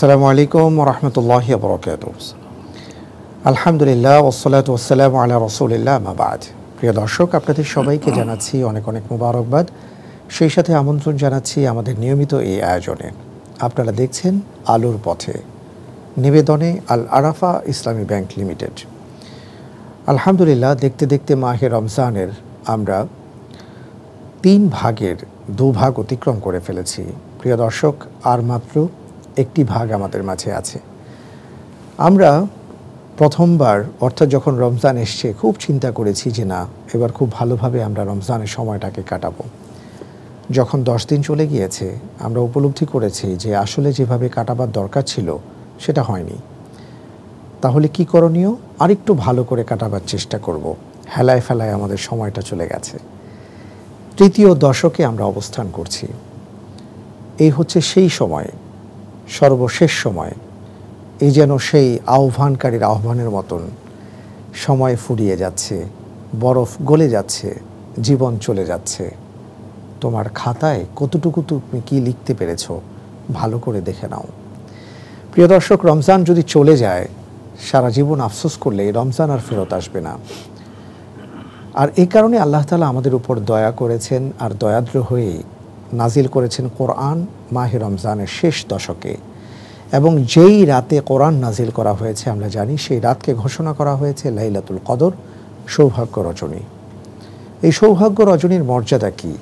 আসসালামু আলাইকুম রহমতুল্লাহ বরকাত আলহামদুলিল্লাহ ওসলাত ওসালাম আল্লাহ রসুলিল্লাহ আমাবাদ প্রিয় দর্শক আপনাদের সবাইকে জানাচ্ছি অনেক অনেক মুবারকবাদ সেই সাথে আমন্ত্রণ জানাচ্ছি আমাদের নিয়মিত এই আয়োজনে আপনারা দেখছেন আলোর পথে নিবেদনে আল আরাফা ইসলামী ব্যাংক লিমিটেড আলহামদুলিল্লাহ দেখতে দেখতে মাহে রমজানের আমরা তিন ভাগের দুভাগ অতিক্রম করে ফেলেছি প্রিয় দর্শক আর মাত্র একটি ভাগ আমাদের মাঝে আছে আমরা প্রথমবার অর্থাৎ যখন রমজান এসছে খুব চিন্তা করেছি যে না এবার খুব ভালোভাবে আমরা রমজানের সময়টাকে কাটাবো যখন দশ দিন চলে গিয়েছে আমরা উপলব্ধি করেছি যে আসলে যেভাবে কাটাবার দরকার ছিল সেটা হয়নি তাহলে কি করণীয় আরেকটু ভালো করে কাটাবার চেষ্টা করব হেলায় ফেলায় আমাদের সময়টা চলে গেছে তৃতীয় দশকে আমরা অবস্থান করছি এই হচ্ছে সেই সময় সর্বশেষ সময় এই যেন সেই আহ্বানকারীর আহ্বানের মতন সময় ফুরিয়ে যাচ্ছে বরফ গলে যাচ্ছে জীবন চলে যাচ্ছে তোমার খাতায় কতটুকু তুমি কি লিখতে পেরেছ ভালো করে দেখে নাও প্রিয় দর্শক রমজান যদি চলে যায় সারা জীবন আফসোস করলে রমজান আর ফেরত আসবে না আর এই কারণে আল্লাহ তালা আমাদের উপর দয়া করেছেন আর দয়াদ্র হয়েই নাজিল করেছেন কোরআন মাহে রমজানের শেষ দশকে এবং যেই রাতে কোরআন নাজিল করা হয়েছে আমরা জানি সেই রাতকে ঘোষণা করা হয়েছে লাইলাতুল কদর সৌভাগ্য রজনী এই সৌভাগ্য রজনীর মর্যাদা কী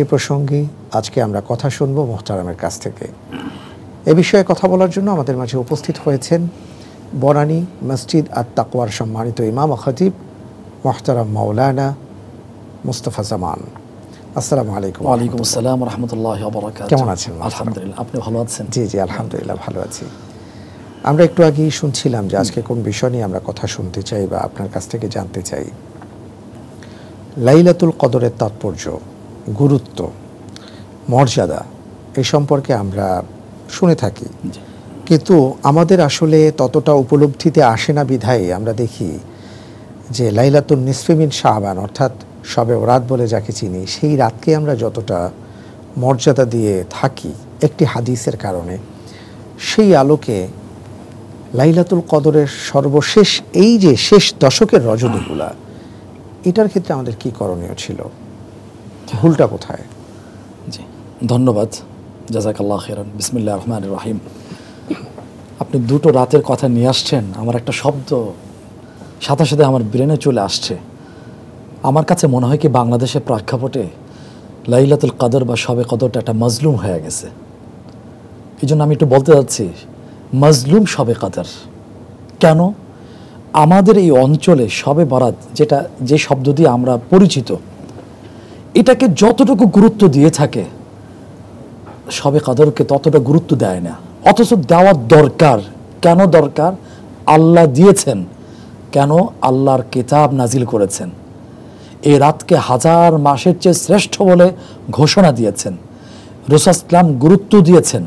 এ প্রসঙ্গে আজকে আমরা কথা শুনব মোহতারামের কাছ থেকে এ বিষয়ে কথা বলার জন্য আমাদের মাঝে উপস্থিত হয়েছেন বনানী মসজিদ আর তাকওয়ার সম্মানিত ইমাম খতিব মোহতারাম মাওলানা মুস্তফা জামান আসসালামু আলাইকুম ওয়ালাইকুম আসসালাম রহমতুল্লাহ বরাকাত কেমন আছেন আলহামদুলিল্লাহ আপনি ভালো আছেন জি জি আলহামদুলিল্লাহ ভালো আছি আমরা একটু আগেই শুনছিলাম যে আজকে কোন বিষয় নিয়ে আমরা কথা শুনতে চাই বা আপনার কাছ থেকে জানতে চাই লাইলাতুল কদরের তাৎপর্য গুরুত্ব মর্যাদা এ সম্পর্কে আমরা শুনে থাকি কিন্তু আমাদের আসলে ততটা উপলব্ধিতে আসে না বিধায় আমরা দেখি যে লাইলাতুল নিসফিমিন শাহবান অর্থাৎ সবে রাত বলে যাকে চিনি সেই রাতকে আমরা যতটা মর্যাদা দিয়ে থাকি একটি হাদিসের কারণে সেই আলোকে লাইলাতুল কদরের সর্বশেষ এই যে শেষ দশকের রজনীগুলা এটার ক্ষেত্রে আমাদের কি করণীয় ছিল ভুলটা কোথায় জি ধন্যবাদ জাজাকাল্লাহ খেরান বিসমিল্লা রহমান রাহিম আপনি দুটো রাতের কথা নিয়ে আসছেন আমার একটা শব্দ সাথে সাথে আমার ব্রেনে চলে আসছে আমার কাছে মনে হয় কি বাংলাদেশের প্রেক্ষাপটে লাইলাতুল কাদর বা সবে কদরটা একটা মজলুম হয়ে গেছে এই জন্য আমি একটু বলতে যাচ্ছি মজলুম সবে কাদর কেন আমাদের এই অঞ্চলে সবে বরাত যেটা যে শব্দ দিয়ে আমরা পরিচিত এটাকে যতটুকু গুরুত্ব দিয়ে থাকে সবে কাদরকে ততটা গুরুত্ব দেয় না অথচ দেওয়ার দরকার কেন দরকার আল্লাহ দিয়েছেন কেন আল্লাহর কেতাব নাজিল করেছেন এই রাতকে হাজার মাসের চেয়ে শ্রেষ্ঠ বলে ঘোষণা দিয়েছেন রুসাসলাম গুরুত্ব দিয়েছেন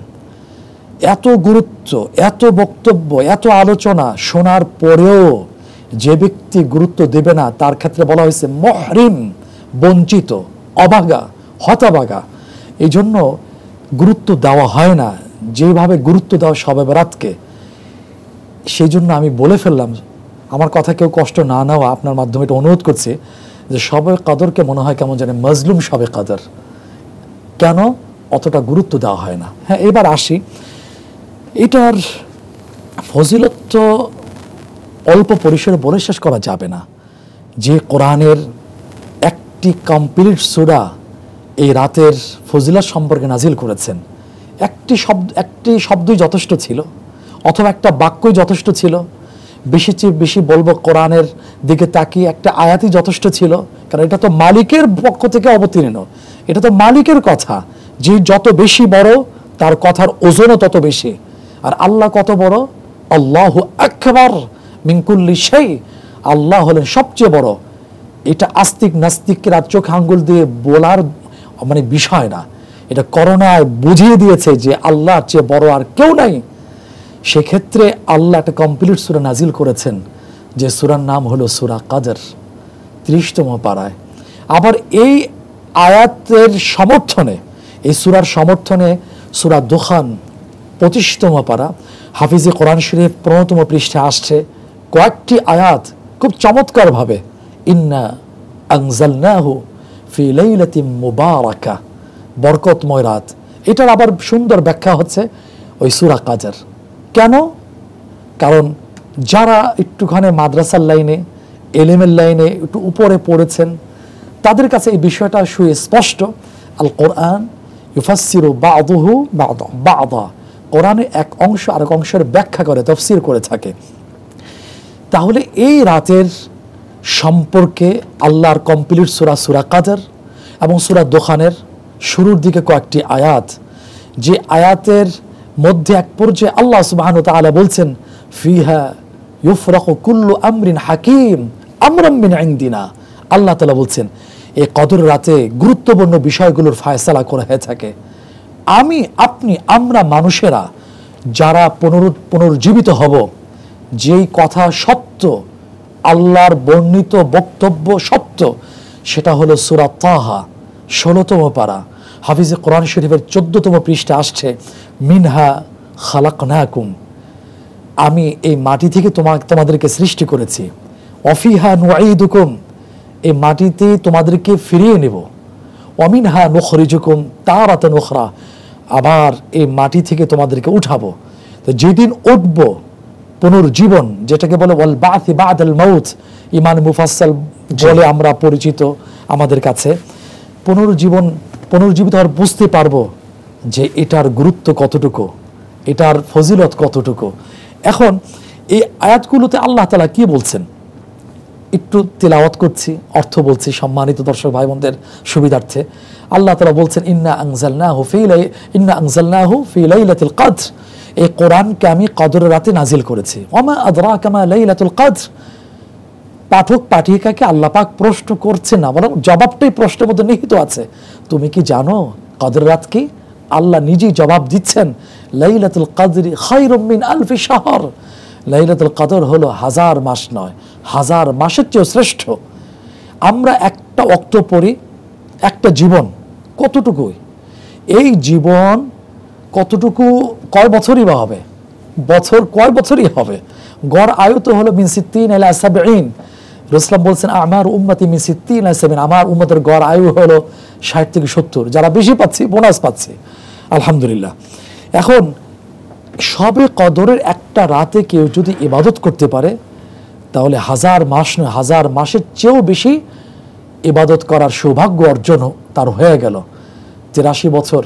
এত গুরুত্ব এত বক্তব্য এত আলোচনা শোনার পরেও যে ব্যক্তি গুরুত্ব দেবে না তার ক্ষেত্রে বলা হয়েছে মহরিম বঞ্চিত অবাগা হতাবাগা এই জন্য গুরুত্ব দেওয়া হয় না যেভাবে গুরুত্ব দেওয়া সবে রাতকে সেই জন্য আমি বলে ফেললাম আমার কথা কেউ কষ্ট না নেওয়া আপনার মাধ্যমে এটা অনুরোধ করছি যে সবে কাদরকে মনে হয় কেমন জানে মজলুম সবে কাদর কেন অতটা গুরুত্ব দেওয়া হয় না হ্যাঁ এবার আসি এটার ফজিলত তো অল্প পরিসরে বলে শেষ করা যাবে না যে কোরআনের একটি কমপ্লিট সুরা এই রাতের ফজিলত সম্পর্কে নাজিল করেছেন একটি শব্দ একটি শব্দই যথেষ্ট ছিল অথবা একটা বাক্যই যথেষ্ট ছিল বেশি চেয়ে বেশি বলবো কোরআনের দিকে তাকিয়ে একটা আয়াতই যথেষ্ট ছিল কারণ এটা তো মালিকের পক্ষ থেকে অবতীর্ণ এটা তো মালিকের কথা যে যত বেশি বড় তার কথার ওজনও তত বেশি আর আল্লাহ কত বড় আল্লাহ একবার মিঙ্কুল্লি সেই আল্লাহ হলেন সবচেয়ে বড় এটা আস্তিক নাস্তিকরা চোখ আঙ্গুল দিয়ে বলার মানে বিষয় না এটা করোনায় বুঝিয়ে দিয়েছে যে আল্লাহর চেয়ে বড় আর কেউ নাই সেক্ষেত্রে আল্লাহ একটা কমপ্লিট সুরা নাজিল করেছেন যে সুরার নাম হলো সুরা কাজার ত্রিশতম পাড়ায় আবার এই আয়াতের সমর্থনে এই সুরার সমর্থনে সুরা দোখান পঁচিশতম পাড়া হাফিজে কোরআন শরীফ প্রণতম পৃষ্ঠে আসছে কয়েকটি আয়াত খুব চমৎকারভাবে ইন্না আংজালনাহু ফি লাইলাতিম মুবারাকা বরকতময় রাত এটার আবার সুন্দর ব্যাখ্যা হচ্ছে ওই সুরা কাজার কেন কারণ যারা একটুখানি মাদ্রাসার লাইনে এলেমের লাইনে একটু উপরে পড়েছেন তাদের কাছে এই বিষয়টা সুস্পষ্ট আল কোরআন ইউফাসিরু বা আদহু বা আদা কোরআনে এক অংশ আরেক অংশের ব্যাখ্যা করে তফসির করে থাকে তাহলে এই রাতের সম্পর্কে আল্লাহর কমপ্লিট সুরা সুরা কাদার এবং সুরা দোকানের শুরুর দিকে কয়েকটি আয়াত যে আয়াতের মধ্যে এক পর্যায়ে আল্লাহ সুবাহান তালা বলছেন ফিহা ইউফরাক কুল্লু আমরিন হাকিম আমরাম্মিন আইনদিনা আল্লাহ তালা বলছেন এ কদর রাতে গুরুত্বপূর্ণ বিষয়গুলোর ফায়সালা করা হয়ে থাকে আমি আপনি আমরা মানুষেরা যারা পুনর পুনর্জীবিত হব যেই কথা সত্য আল্লাহর বর্ণিত বক্তব্য সত্য সেটা হলো সুরাত তাহা ষোলোতম পারা হাফিজে কোরআন শরীফের চোদ্দতম পৃষ্ঠা আসছে মিনহা খালাকনাকুম আমি এই মাটি থেকে তোমা তোমাদেরকে সৃষ্টি করেছি অফিহা নুকুম এই মাটিতে তোমাদেরকে ফিরিয়ে নেব অমিনহা নুখরিজুকুম তার আতে নুখরা আবার এই মাটি থেকে তোমাদেরকে উঠাবো তো যেদিন উঠব পুনর্জীবন যেটাকে বলে ওয়াল বাথ বাদ মাউথ ইমান মুফাসাল বলে আমরা পরিচিত আমাদের কাছে পুনর্জীবন পুনর্জীবিত হওয়ার বুঝতে পারবো যে এটার গুরুত্ব কতটুকু এটার ফজিলত কতটুকু এখন এই আয়াতগুলোতে আল্লাহ তালা কি বলছেন একটু তেলাওয়াত করছি অর্থ বলছি সম্মানিত দর্শক ভাই বোনদের সুবিধার্থে আল্লাহ তালা বলছেন ইন্না আংজালনাহু ফিলাই ইন্না আংজালনাহু ফিলাইলাতুল কাদর এই কোরআনকে আমি কাদরের রাতে নাজিল করেছি ওমা আদরা কামা লাইলাতুল কাদর পাঠক পাঠিকাকে আল্লাপাক প্রশ্ন করছে না বরং জবাবটাই প্রশ্নের মধ্যে নিহিত আছে তুমি কি জানো কদর রাত কি আল্লাহ নিজেই জবাব দিচ্ছেন লাইলাতুল কাদরি খাইরমিন আলফি শাহর লাইলাতুল কাদর হলো হাজার মাস নয় হাজার মাসের চেয়েও শ্রেষ্ঠ আমরা একটা অক্ত পড়ি একটা জীবন কতটুকুই এই জীবন কতটুকু কয় বছরই বা হবে বছর কয় বছরই হবে গড় আয়ু তো হলো মিন সিদ্দিন এলা সাবেইন রসলাম বলছেন আমার উম্মাতি মিসিদ্দিন আসেমিন আমার উম্মতের গড় আয়ু হলো ষাট থেকে সত্তর যারা বেশি পাচ্ছে বোনাস পাচ্ছে আলহামদুলিল্লাহ এখন সবে কদরের একটা রাতে কেউ যদি ইবাদত করতে পারে তাহলে হাজার মাস নয় হাজার মাসের চেয়েও বেশি ইবাদত করার সৌভাগ্য অর্জন তার হয়ে গেল তিরাশি বছর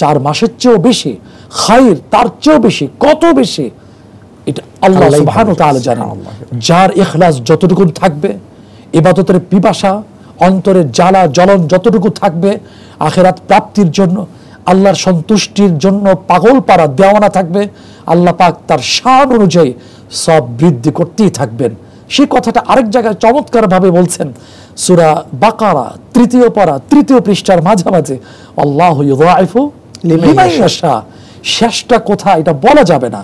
চার মাসের চেয়েও বেশি খাইর তার চেয়েও বেশি কত বেশি যার এখলাস যতটুকু থাকবে এবাদতের পিপাসা অন্তরের জ্বালা জ্বলন যতটুকু থাকবে আখেরাত প্রাপ্তির জন্য আল্লাহর সন্তুষ্টির জন্য পাগল পাড়া দেওয়ানা থাকবে আল্লাহ পাক তার সান অনুযায়ী সব বৃদ্ধি করতেই থাকবেন সেই কথাটা আরেক জায়গায় চমৎকারভাবে বলছেন সুরা বাকারা তৃতীয় পারা তৃতীয় পৃষ্ঠার মাঝামাঝি আল্লাহ শেষটা কোথায় এটা বলা যাবে না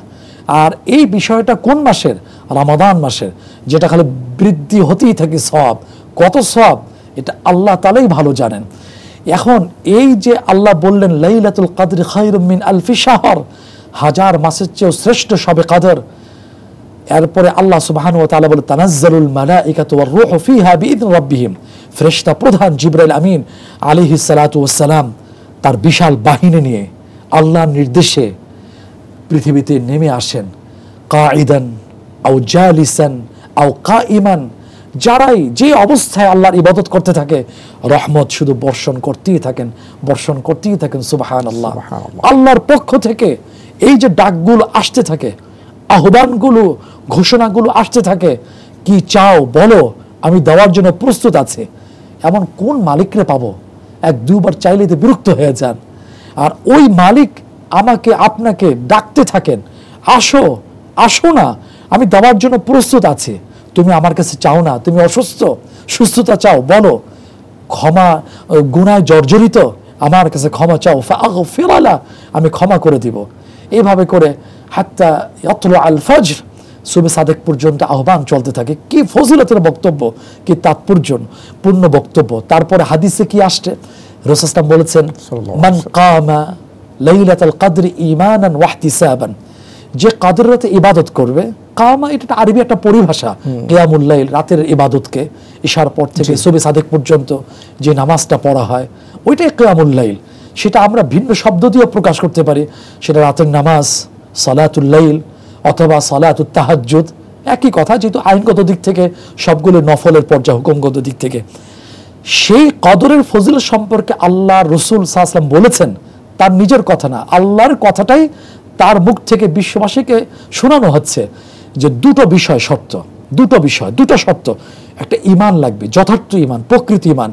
আর এই বিষয়টা কোন মাসের রামাদান মাসের যেটা খালি বৃদ্ধি হতেই থাকে সব কত সব এটা আল্লাহ তালেই ভালো জানেন এখন এই যে আল্লাহ বললেন লাইলাতুল কাদর খাইরুমিন আলফি শাহর হাজার মাসের চেয়েও শ্রেষ্ঠ সবে কাদর এরপরে আল্লাহ সুবাহানু তালা বলে তানাজ্জালুল মালা ইকাতুয়ার রুহ হাবিদ বিদ রব্বিহিম ফ্রেশতা প্রধান জিব্রাইল আমিন আলিহি সালাতু সালাম তার বিশাল বাহিনী নিয়ে আল্লাহর নির্দেশে পৃথিবীতে নেমে আসেন কাঈদান আও জালিসান আও কা ইমান যারাই যে অবস্থায় আল্লাহর ইবাদত করতে থাকে রহমত শুধু বর্ষণ করতেই থাকেন বর্ষণ করতেই থাকেন সুবাহান আল্লাহ আল্লাহর পক্ষ থেকে এই যে ডাকগুলো আসতে থাকে আহ্বানগুলো ঘোষণাগুলো আসতে থাকে কি চাও বলো আমি দেওয়ার জন্য প্রস্তুত আছে এমন কোন মালিকরে পাবো এক দুবার চাইলে তো বিরক্ত হয়ে যান আর ওই মালিক আমাকে আপনাকে ডাকতে থাকেন আসো আসো না আমি দেওয়ার জন্য প্রস্তুত আছি তুমি আমার কাছে চাও না তুমি অসুস্থ সুস্থতা চাও বলো ক্ষমা গুণায় জর্জরিত আমার কাছে ক্ষমা চাও ফেরালা আমি ক্ষমা করে দিব এভাবে করে হাত্তা অতল আল ফজর সুবে সাদেক পর্যন্ত আহ্বান চলতে থাকে কি ফজিলতের বক্তব্য কি তাৎপর্য পূর্ণ বক্তব্য তারপরে হাদিসে কি আসছে রসাস্তাম বলেছেন মান কামা লাইলাতাল ইমানান ওয়াহতিসাবান যে রাতে ইবাদত করবে কামা এটা আরবি একটা পরিভাষা রাতের ইবাদতকে ইশার পর থেকে সবে সাদেক পর্যন্ত যে নামাজটা পড়া হয় ওইটাই সেটা আমরা ভিন্ন শব্দ দিয়ে প্রকাশ করতে পারি সেটা রাতের নামাজ সালাতুল্লাইল অথবা সালাতুত তাহাজ্জুদ একই কথা যেহেতু আইনগত দিক থেকে সবগুলো নফলের পর্যায় হুকুমগত দিক থেকে সেই কদরের ফজিল সম্পর্কে আল্লাহ রসুল সাহা বলেছেন তার নিজের কথা না আল্লাহর কথাটাই তার মুখ থেকে বিশ্ববাসীকে শোনানো হচ্ছে যে দুটো বিষয় সত্য দুটো বিষয় দুটো সত্য একটা ইমান লাগবে যথার্থ ইমান প্রকৃতি ইমান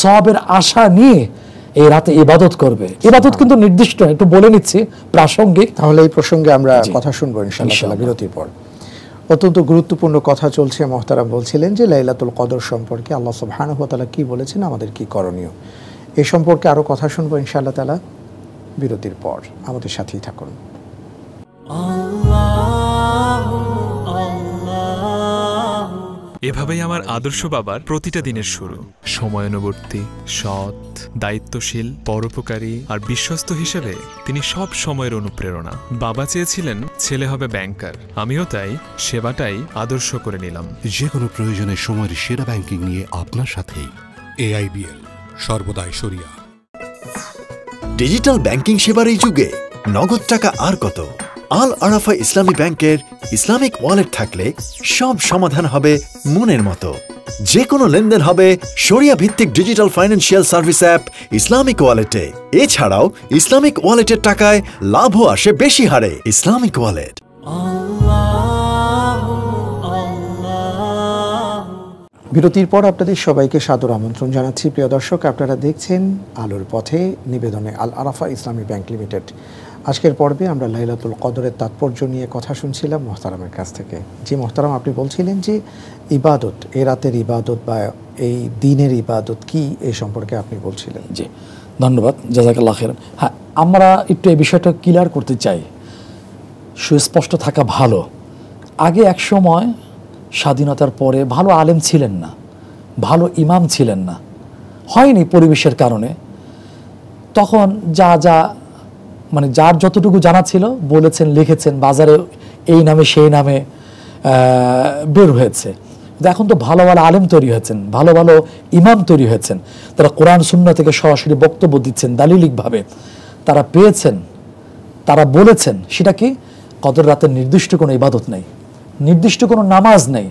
সবের আশা নিয়ে এই রাতে ইবাদত করবে ইবাদত কিন্তু নির্দিষ্ট একটু বলে নিচ্ছি প্রাসঙ্গিক তাহলে এই প্রসঙ্গে আমরা কথা শুনবো ইনশাআল্লাহ বিরতির পর অত্যন্ত গুরুত্বপূর্ণ কথা চলছে মহতারাম বলছিলেন যে লাইলাতুল কদর সম্পর্কে আল্লাহ সুবহানাহু ওয়া তাআলা কি বলেছেন আমাদের কি করণীয় এ সম্পর্কে আরো কথা শুনবো ইনশাআল্লাহ তাআলা বিরতির পর আমাদের সাথেই থাকুন এভাবেই আমার আদর্শ বাবার প্রতিটা দিনের শুরু সময়ানুবর্তী সৎ দায়িত্বশীল পরোপকারী আর বিশ্বস্ত হিসেবে তিনি সব সময়ের অনুপ্রেরণা বাবা চেয়েছিলেন ছেলে হবে ব্যাংকার আমিও তাই সেবাটাই আদর্শ করে নিলাম যে কোনো প্রয়োজনে সময়ের সেরা ব্যাংকিং নিয়ে আপনার সাথেই এআইবিএল সর্বদাই সরিয়া ডিজিটাল ব্যাংকিং সেবার এই যুগে নগদ টাকা আর কত আল আরাফা ইসলামী ব্যাংকের ইসলামিক ওয়ালেট থাকলে সব সমাধান হবে মনের মতো যে কোনো লেনদেন হবে সরিয়া ভিত্তিক digital financial service app Islamic ওয়ালেটে এছাড়াও ইসলামিক ওয়ালেটের টাকায় লাভও আসে বেশি হারে ইসলামিক ওয়ালেট আল্লাহ বিরতির পর আপনাদের সবাইকে সাদর আমন্ত্রণ জানাচ্ছি প্রিয় দর্শক আপনারা দেখছেন আলোর পথে নিবেদনে আল আরাফা ইসলামী ব্যাংক লিমিটেড আজকের পর্বে আমরা লাইলাতুল কদরের তাৎপর্য নিয়ে কথা শুনছিলাম মোহতারামের কাছ থেকে যে মোহতারাম আপনি বলছিলেন যে ইবাদত এ রাতের ইবাদত বা এই দিনের ইবাদত কি এই সম্পর্কে আপনি বলছিলেন জি ধন্যবাদ জাজাকাল্লা খের হ্যাঁ আমরা একটু এই বিষয়টা ক্লিয়ার করতে চাই সুস্পষ্ট থাকা ভালো আগে এক সময় স্বাধীনতার পরে ভালো আলেম ছিলেন না ভালো ইমাম ছিলেন না হয়নি পরিবেশের কারণে তখন যা যা মানে যার যতটুকু জানা ছিল বলেছেন লিখেছেন বাজারে এই নামে সেই নামে বের হয়েছে এখন তো ভালো ভালো আলেম তৈরি হয়েছেন ভালো ভালো ইমাম তৈরি হয়েছেন তারা কোরআন শূন্য থেকে সরাসরি বক্তব্য দিচ্ছেন দালিলিকভাবে তারা পেয়েছেন তারা বলেছেন সেটা কি কদর রাতের নির্দিষ্ট কোনো ইবাদত নেই নির্দিষ্ট কোনো নামাজ নেই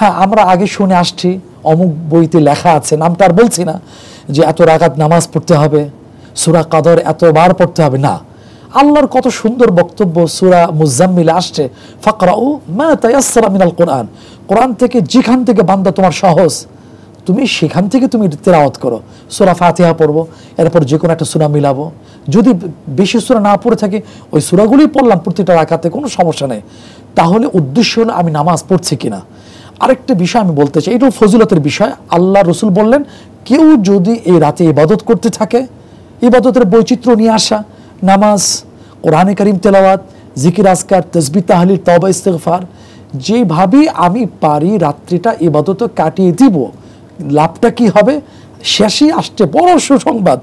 হ্যাঁ আমরা আগে শুনে আসছি অমুক বইতে লেখা আছে নামটা আর বলছি না যে এত রাগাত নামাজ পড়তে হবে সুরা কাদর এতবার পড়তে হবে না আল্লাহর কত সুন্দর বক্তব্য সুরা মুজাম্মিল আসছে ফাকরা ও মা তাইয়াসরা কোরআন কোরআন থেকে যেখান থেকে বান্দা তোমার সহজ তুমি সেখান থেকে তুমি তেরাওয়াত করো সুরা ফাতিহা পড়বো এরপর যে কোনো একটা সুরা মিলাবো যদি বেশি সুরা না পড়ে থাকি ওই সুরাগুলি পড়লাম প্রতিটা রাখাতে কোনো সমস্যা নেই তাহলে উদ্দেশ্য হলো আমি নামাজ পড়ছি কিনা আরেকটা বিষয় আমি বলতে চাই এটাও ফজিলতের বিষয় আল্লাহ রসুল বললেন কেউ যদি এই রাতে ইবাদত করতে থাকে ইবাদতের বৈচিত্র্য নিয়ে আসা নামাজ কোরআনে করিম তেলাওয়াত জিকির আসকার তসবি তাহলি তবা ইস্তেফার যেভাবেই আমি পারি রাত্রিটা ইবাদত কাটিয়ে দিব লাভটা কি হবে শেষে আসছে বড় সুসংবাদ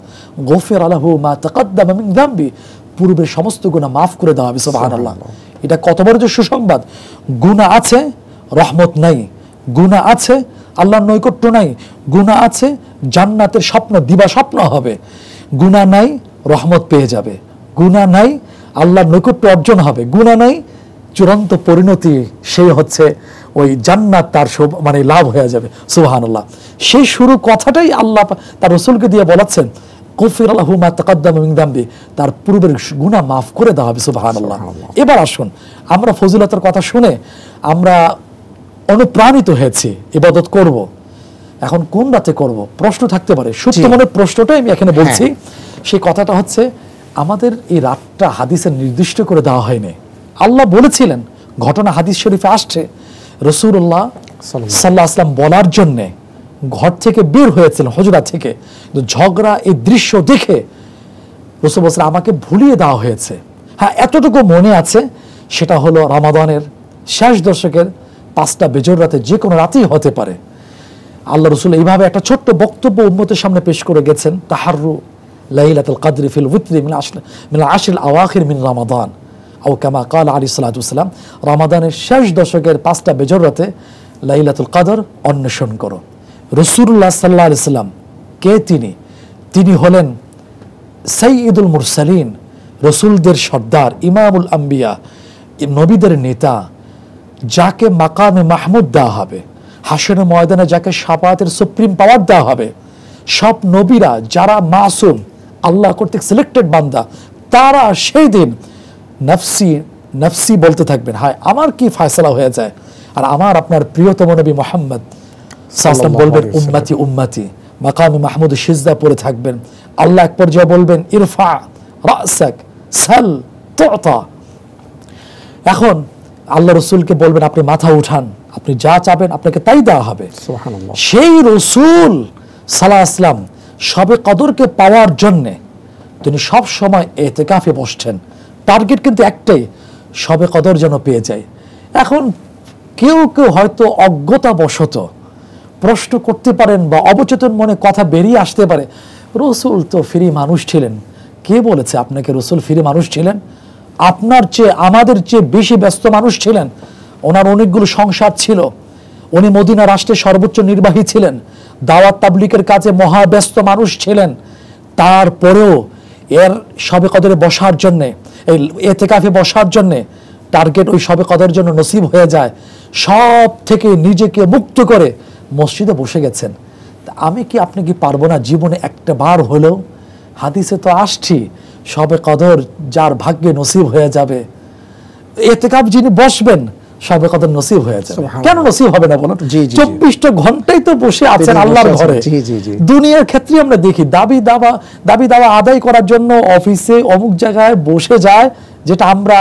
গোফের আলাহ মা তাকাদ্দাম মিন দাম্বি পূর্বের সমস্ত গুণা মাফ করে দেওয়া হবে সুবহানাল্লাহ এটা কত বড় যে সুসংবাদ গুণা আছে রহমত নাই গুণা আছে আল্লাহর নৈকট্য নাই গুণা আছে জান্নাতের স্বপ্ন দিবা স্বপ্ন হবে গুণা নাই রহমত পেয়ে যাবে গুণা নাই আল্লাহর নৈকট্য অর্জন হবে গুণা নাই চূড়ান্ত পরিণতি সেই হচ্ছে ওই জান্নাত তার মানে লাভ হয়ে যাবে সুহান আল্লাহ সেই শুরু কথাটাই আল্লাহ তার রসুলকে দিয়ে বলাচ্ছেন কফির আল্লাহ মা তাকাদ্দাম তার পূর্বের গুণা মাফ করে দেওয়া হবে সুবাহান আল্লাহ এবার আসুন আমরা ফজিলতার কথা শুনে আমরা অনুপ্রাণিত হয়েছি ইবাদত করব। এখন কোন রাতে করব প্রশ্ন থাকতে পারে সত্য মনে প্রশ্নটাই আমি এখানে বলছি হ্যাঁ। সেই কথাটা হচ্ছে আমাদের এই রাতটা হাদিসের নির্দিষ্ট করে দেওয়া হয়নি আল্লাহ বলেছিলেন ঘটনা হাদিস শরীফে আসছে রসুল্লাহ সাল্লাহ আসলাম বলার জন্যে ঘর থেকে বের হয়েছিলেন হজরা থেকে ঝগড়া এই দৃশ্য দেখে রসুল বলছিল আমাকে ভুলিয়ে দেওয়া হয়েছে হ্যাঁ এতটুকু মনে আছে সেটা হলো রামাদানের শেষ দশকের পাঁচটা বেজর রাতে যে কোনো রাতেই হতে পারে আল্লাহ রসুল এইভাবে একটা ছোট্ট বক্তব্য উন্মতের সামনে পেশ করে গেছেন তাহারু লাইলাতুল কাদরি ফিল উত্রি মিন আসল মিল আশিল আওয়াখির মিন রামাদান আও কামা কাল আলী সালাতুসাল্লাম রমাদানের শেষ দশকের পাঁচটা বেজরাতে লাইলাতুল কাদর অন্বেষণ করো রসুল্লাহ সাল্লাহ আলি সাল্লাম কে তিনি তিনি হলেন সঈদুল মুরসালিন রসুলদের সর্দার ইমামুল আম্বিয়া নবীদের নেতা যাকে মাকামে মাহমুদ দেওয়া হবে হাসেন ময়দানে যাকে সাপাতের সুপ্রিম পাওয়ার দেওয়া হবে সব নবীরা যারা মাসুম আল্লাহ কর্তৃক সিলেক্টেড বান্দা তারা সেই দিন নফসি নফসি বলতে থাকবেন হায় আমার কি ফায়সলা হয়ে যায় আর আমার আপনার প্রিয়তম নবী মোহাম্মদ সাহসাম বলবেন উম্মাতি উম্মাতি মাকামি মাহমুদ সিজদা পরে থাকবেন আল্লাহ এক পর্যায়ে বলবেন ইরফা রাসাক সাল তোতা এখন আল্লাহ রসুলকে বলবেন আপনি মাথা উঠান আপনি যা চাবেন আপনাকে তাই দেওয়া হবে সেই রসুল সালাহ আসলাম সবে কদরকে পাওয়ার জন্যে তিনি সব সময় এতে কাফে বসছেন টার্গেট কিন্তু একটাই সবে কদর যেন পেয়ে যায় এখন কেউ কেউ হয়তো অজ্ঞতাবশত প্রশ্ন করতে পারেন বা অবচেতন মনে কথা বেরিয়ে আসতে পারে রসুল তো ফিরি মানুষ ছিলেন কে বলেছে আপনাকে রসুল ফিরি মানুষ ছিলেন আপনার চেয়ে আমাদের চেয়ে বেশি ব্যস্ত মানুষ ছিলেন ওনার অনেকগুলো সংসার ছিল উনি মদিনা রাষ্ট্রের সর্বোচ্চ নির্বাহী ছিলেন দাওয়াত তাবলিকের কাজে মহাব্যস্ত মানুষ ছিলেন তারপরেও এর সবে কদরে বসার জন্যে এই এতেকাফে বসার জন্যে টার্গেট ওই সবে কদরের জন্য নসিব হয়ে যায় সব থেকে নিজেকে মুক্ত করে মসজিদে বসে গেছেন আমি কি আপনি কি পারবো না জীবনে একটা বার হলেও হাদিসে তো আসছি সবে কদর যার ভাগ্যে নসিব হয়ে যাবে এতেকাপ যিনি বসবেন সবে কত নসিব হয়ে যাবে কেন নসিব হবে না বলো চব্বিশটা ঘন্টাই তো বসে আছেন আল্লাহর ঘরে দুনিয়ার ক্ষেত্রে আমরা দেখি দাবি দাবা দাবি দাবা আদায় করার জন্য অফিসে অমুক জায়গায় বসে যায় যেটা আমরা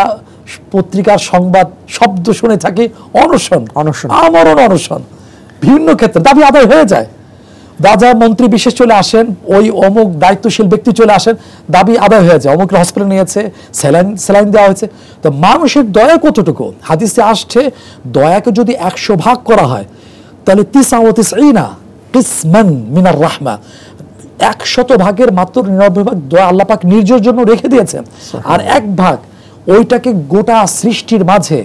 পত্রিকার সংবাদ শব্দ শুনে থাকি অনশন অনশন আমরণ অনশন বিভিন্ন ক্ষেত্রে দাবি আদায় হয়ে যায় রাজা মন্ত্রী বিশেষ চলে আসেন ওই অমুক দায়িত্বশীল ব্যক্তি চলে আসেন দাবি আদায় হয়ে যায় অমুকরা হসপিটাল নিয়েছে স্যালাইন স্যালাইন দেওয়া হয়েছে তো মানুষের দয়া কতটুকু হাদিসে আসছে দয়াকে যদি একশো ভাগ করা হয় তাহলে তিসাওতিস ইনা কিসমান মিনার রাহমা একশত ভাগের মাত্র নিরানব্বই ভাগ দয়া আল্লাপাক নির্জর জন্য রেখে দিয়েছেন আর এক ভাগ ওইটাকে গোটা সৃষ্টির মাঝে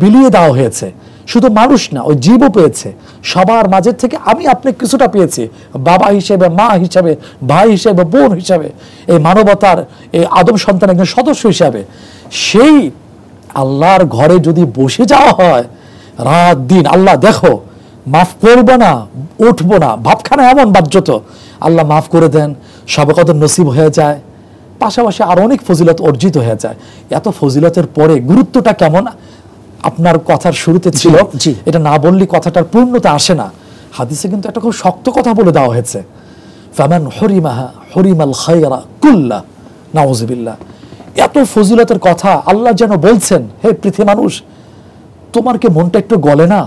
বিলিয়ে দেওয়া হয়েছে শুধু মানুষ না ওই জীবও পেয়েছে সবার মাঝের থেকে আমি আপনি কিছুটা পেয়েছি বাবা হিসেবে মা হিসেবে ভাই হিসেবে বোন হিসাবে এই মানবতার এই আদম সন্তান একজন সদস্য হিসাবে সেই আল্লাহর ঘরে যদি বসে যাওয়া হয় রাত দিন আল্লাহ দেখো মাফ করবো না উঠবো না ভাবখানা এমন বাহ্যত আল্লাহ মাফ করে দেন সবকত নসিব হয়ে যায় পাশাপাশি আরও অনেক ফজিলত অর্জিত হয়ে যায় এত ফজিলতের পরে গুরুত্বটা কেমন আপনার কথার শুরুতে ছিল এটা না বললে কথাটার পূর্ণতা আসে না হাদিসে কিন্তু একটা খুব শক্ত কথা বলে দেওয়া হয়েছে ফামান হরিমাহা হরিমাল খাইরা কুল্লা নাউজবিল্লা এত ফজিলতের কথা আল্লাহ যেন বলছেন হে পৃথিবী মানুষ তোমার কি মনটা একটু গলে না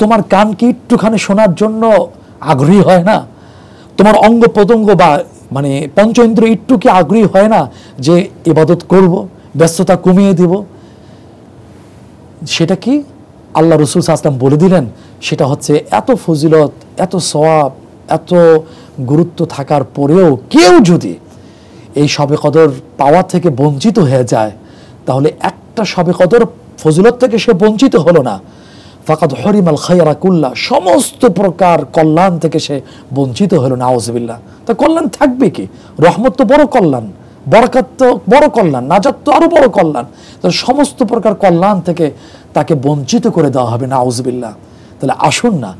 তোমার কান কি একটুখানি শোনার জন্য আগ্রহী হয় না তোমার অঙ্গ প্রত্যঙ্গ বা মানে পঞ্চ ইন্দ্র একটু কি আগ্রহী হয় না যে ইবাদত করব ব্যস্ততা কমিয়ে দিব সেটা কি আল্লাহ রসুল আসলাম বলে দিলেন সেটা হচ্ছে এত ফজিলত এত সওয়াব এত গুরুত্ব থাকার পরেও কেউ যদি এই সবে কদর পাওয়া থেকে বঞ্চিত হয়ে যায় তাহলে একটা সবে কদর ফজিলত থেকে সে বঞ্চিত হলো না ফাকাদ হরিমাল খাইয়ারাকুল্লা সমস্ত প্রকার কল্যাণ থেকে সে বঞ্চিত হলো না আউজবিল্লা তা কল্যাণ থাকবে কি রহমত তো বড় কল্যাণ বরকাত তো বড় কল্যাণ নাজাত তো আরও বড় কল্যাণ তাহলে সমস্ত প্রকার কল্যাণ থেকে তাকে বঞ্চিত করে দেওয়া হবে না আউজবিল্লা তাহলে আসুন না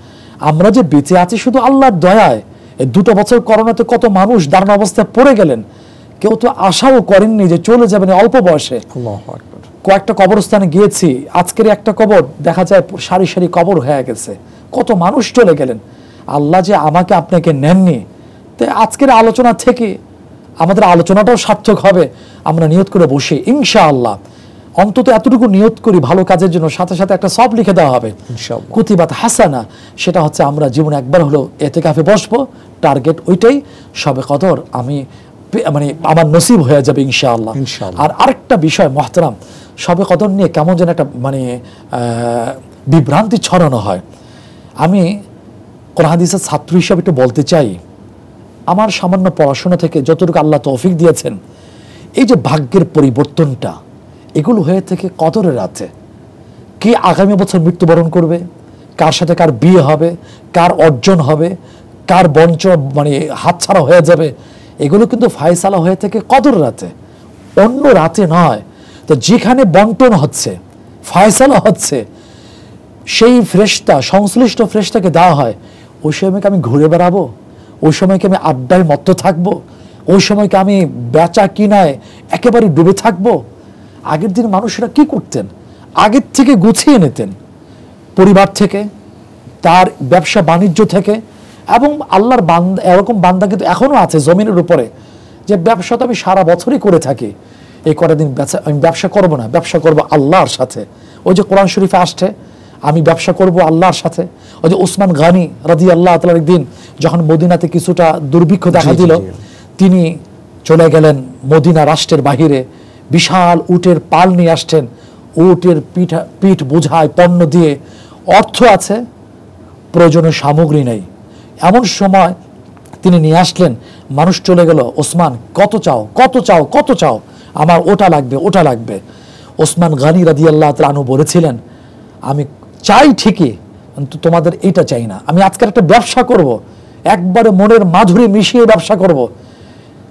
আমরা যে বেঁচে আছি শুধু আল্লাহর দয়ায় এই দুটো বছর করোনাতে কত মানুষ দারুণ অবস্থায় পড়ে গেলেন কেউ তো আশাও করেননি যে চলে যাবেন অল্প বয়সে কয়েকটা কবরস্থানে গিয়েছি আজকের একটা কবর দেখা যায় সারি সারি কবর হয়ে গেছে কত মানুষ চলে গেলেন আল্লাহ যে আমাকে আপনাকে নেননি তো আজকের আলোচনা থেকে আমাদের আলোচনাটাও সার্থক হবে আমরা নিয়ত করে বসে ইনশা আল্লাহ অন্তত এতটুকু নিয়ত করি ভালো কাজের জন্য সাথে সাথে একটা সব লিখে দেওয়া হবে কুতিবাত হাসানা সেটা হচ্ছে আমরা জীবনে একবার হলো এতে কাফে বসবো টার্গেট ওইটাই সবে কদর আমি মানে আমার নসিব হয়ে যাবে ইনশাআল্লাহ আর আরেকটা বিষয় মহতারাম সবে কদর নিয়ে কেমন যেন একটা মানে বিভ্রান্তি ছড়ানো হয় আমি কোরআন ছাত্র হিসাবে একটু বলতে চাই আমার সামান্য পড়াশোনা থেকে যতটুকু আল্লাহ তৌফিক দিয়েছেন এই যে ভাগ্যের পরিবর্তনটা এগুলো হয়ে থেকে কতরে রাতে কে আগামী বছর মৃত্যুবরণ করবে কার সাথে কার বিয়ে হবে কার অর্জন হবে কার বঞ্চ মানে হাতছাড়া হয়ে যাবে এগুলো কিন্তু ফায়সালা হয়ে থেকে কদর রাতে অন্য রাতে নয় তো যেখানে বন্টন হচ্ছে ফায়সালা হচ্ছে সেই ফ্রেশটা সংশ্লিষ্ট ফ্রেশটাকে দেওয়া হয় ওই সময় আমি ঘুরে বেড়াবো ওই সময়কে আমি আড্ডায় মত্ত থাকব ওই সময়কে আমি বেচা কিনায় একেবারে ডুবে থাকব আগের দিন মানুষেরা কি করতেন আগের থেকে গুছিয়ে নিতেন পরিবার থেকে তার ব্যবসা বাণিজ্য থেকে এবং আল্লাহর বান্দা এরকম বান্দা কিন্তু এখনও আছে জমিনের উপরে যে ব্যবসা তো আমি সারা বছরই করে থাকি এই কটা দিন আমি ব্যবসা করব না ব্যবসা করব আল্লাহর সাথে ওই যে কোরআন শরীফে আসছে আমি ব্যবসা করব আল্লাহর সাথে ওই যে ওসমান গানি রাজি আল্লাহ তালার একদিন যখন মদিনাতে কিছুটা দুর্ভিক্ষ দেখা দিল তিনি চলে গেলেন মদিনা রাষ্ট্রের বাহিরে বিশাল উটের পাল নিয়ে আসছেন উটের পিঠা পিঠ বোঝায় পণ্য দিয়ে অর্থ আছে প্রয়োজনীয় সামগ্রী নেই এমন সময় তিনি নিয়ে আসলেন মানুষ চলে গেল ওসমান কত চাও কত চাও কত চাও আমার ওটা লাগবে ওটা লাগবে ওসমান গানি আল্লাহ তালু বলেছিলেন আমি চাই ঠিকই কিন্তু তোমাদের এটা চাই না আমি আজকের একটা ব্যবসা করব। একবারে মনের মাধুরী মিশিয়ে ব্যবসা করব।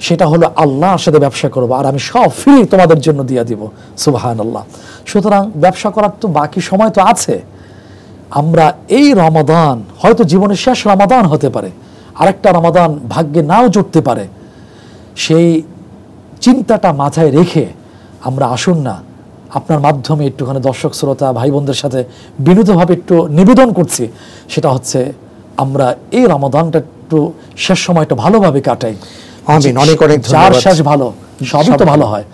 সেটা হলো আল্লাহর সাথে ব্যবসা করব আর আমি সব ফ্রি তোমাদের জন্য দিয়ে দিব সুবাহান আল্লাহ সুতরাং ব্যবসা করার তো বাকি সময় তো আছে আমরা এই রমাদান হয়তো জীবনের শেষ রমাদান হতে পারে আরেকটা রমাদান ভাগ্যে নাও জুটতে পারে সেই চিন্তাটা মাথায় রেখে আমরা আসুন না আপনার মাধ্যমে একটুখানি দর্শক শ্রোতা ভাই বোনদের সাথে বিনীতভাবে একটু নিবেদন করছি সেটা হচ্ছে আমরা এই রমাদানটা একটু শেষ সময়টা ভালোভাবে কাটাই ভালো সবই তো ভালো হয়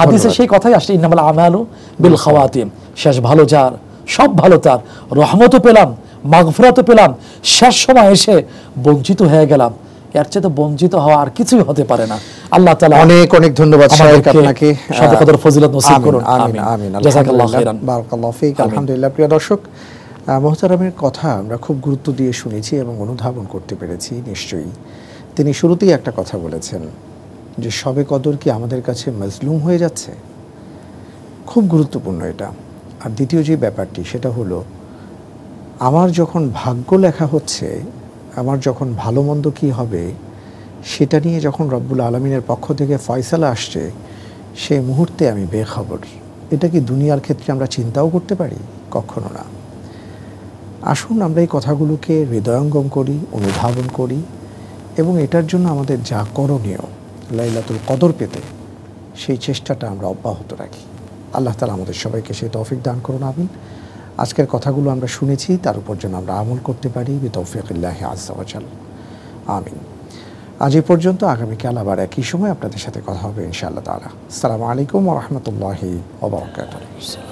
হাদিসে সেই কথাই ইনামাল আমালু বিল খাওয়াতিম শেষ ভালো যার সব ভালো তার রহমতও পেলাম মাগফরাতও পেলাম শেষ সময় এসে বঞ্চিত হয়ে গেলাম এর চেয়ে তো বঞ্চিত হওয়া আর কিছুই হতে পারে না আল্লাহ তালা অনেক অনেক ধন্যবাদ সাহেব আপনাকে সাদাকাতের ফজিলত নসিব করুন আমিন আমিন জাযাকাল্লাহু খাইরান বারাকাল্লাহু ফিক আলহামদুলিল্লাহ প্রিয় দর্শক মোহতারামের কথা আমরা খুব গুরুত্ব দিয়ে শুনেছি এবং অনুধাবন করতে পেরেছি নিশ্চয়ই তিনি শুরুতেই একটা কথা বলেছেন যে সবে কদর কি আমাদের কাছে মজলুম হয়ে যাচ্ছে খুব গুরুত্বপূর্ণ এটা আর দ্বিতীয় যে ব্যাপারটি সেটা হলো আমার যখন ভাগ্য লেখা হচ্ছে আমার যখন ভালো মন্দ কী হবে সেটা নিয়ে যখন রব্বুল আলমিনের পক্ষ থেকে ফয়সালা আসছে সেই মুহূর্তে আমি বেখবর এটা কি দুনিয়ার ক্ষেত্রে আমরা চিন্তাও করতে পারি কখনো না আসুন আমরা এই কথাগুলোকে হৃদয়ঙ্গম করি অনুধাবন করি এবং এটার জন্য আমাদের যা করণীয় লাইলাতুল কদর পেতে সেই চেষ্টাটা আমরা অব্যাহত রাখি আল্লাহ তালা আমাদের সবাইকে সেই তফিক দান করুন আমিন আজকের কথাগুলো আমরা শুনেছি তার উপর যেন আমরা আমল করতে পারি বিতৌফিকিল্লাহ আজাল আমিন আজ এ পর্যন্ত আগামীকাল আবার একই সময় আপনাদের সাথে কথা হবে ইনশাআল্লাহ তালা আসসালামু আলাইকুম রহমতুল্লাহি ওবরাকাত